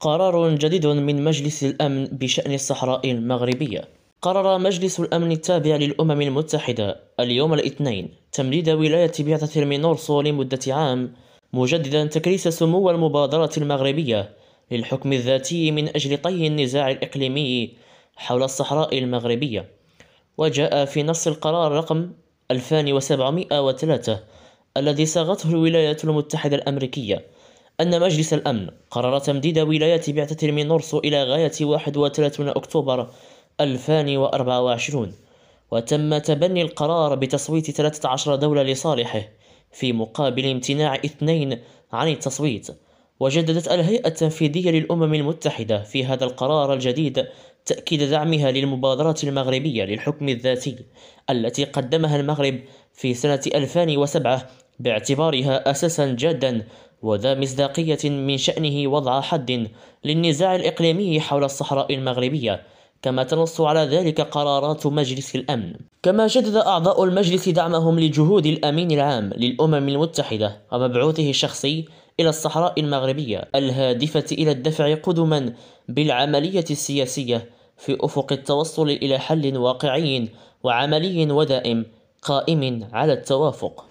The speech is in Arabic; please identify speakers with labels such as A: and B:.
A: قرار جديد من مجلس الأمن بشأن الصحراء المغربية قرر مجلس الأمن التابع للأمم المتحدة اليوم الاثنين تمديد ولاية بعثة المينورسو لمدة عام مجددا تكريس سمو المبادرة المغربية للحكم الذاتي من أجل طي النزاع الإقليمي حول الصحراء المغربية وجاء في نص القرار رقم 2703 الذي صاغته الولايات المتحدة الأمريكية أن مجلس الأمن قرر تمديد ولاية بعثة المينورسو إلى غاية 31 أكتوبر 2024 وتم تبني القرار بتصويت 13 دولة لصالحه في مقابل امتناع اثنين عن التصويت وجددت الهيئة التنفيذية للأمم المتحدة في هذا القرار الجديد تأكيد دعمها للمبادرة المغربية للحكم الذاتي التي قدمها المغرب في سنة 2007 باعتبارها أساسا جادا وذا مصداقية من شأنه وضع حد للنزاع الإقليمي حول الصحراء المغربية كما تنص على ذلك قرارات مجلس الأمن كما شدد أعضاء المجلس دعمهم لجهود الأمين العام للأمم المتحدة ومبعوثه الشخصي إلى الصحراء المغربية الهادفة إلى الدفع قدما بالعملية السياسية في أفق التوصل إلى حل واقعي وعملي ودائم قائم على التوافق